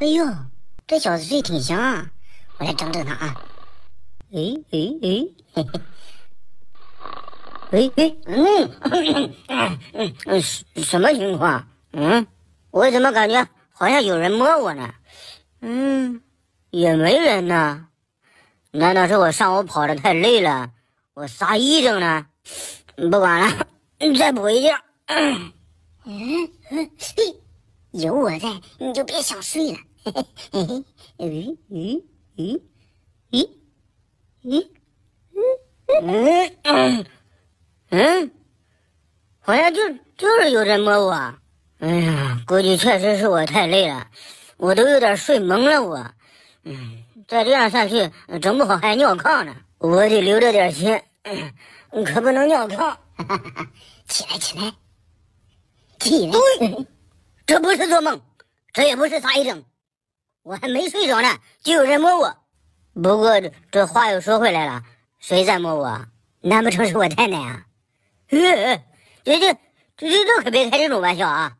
哎呦，这小子睡挺香，啊！我来整整他啊！哎哎哎，嘿嘿，哎哎，嗯，嗯嗯，什什么情况？嗯，我怎么感觉好像有人摸我呢？嗯，也没人呢，难道是我上午跑的太累了，我啥癔症呢？不管了，再补一觉。嗯嗯。有我在，你就别想睡了。嗯嗯嗯嗯嗯嗯嗯嗯，好像就就是有人摸我。哎呀，估计确实是我太累了，我都有点睡蒙了。我，嗯，再这样下去，整不好还尿炕呢。我得留着点心，可不能尿炕。起来起来起来！这不是做梦，这也不是撒癔症。我还没睡着呢，就有人摸我。不过这这话又说回来了，谁在摸我？难不成是我太太啊？这这这这这可别开这种玩笑啊！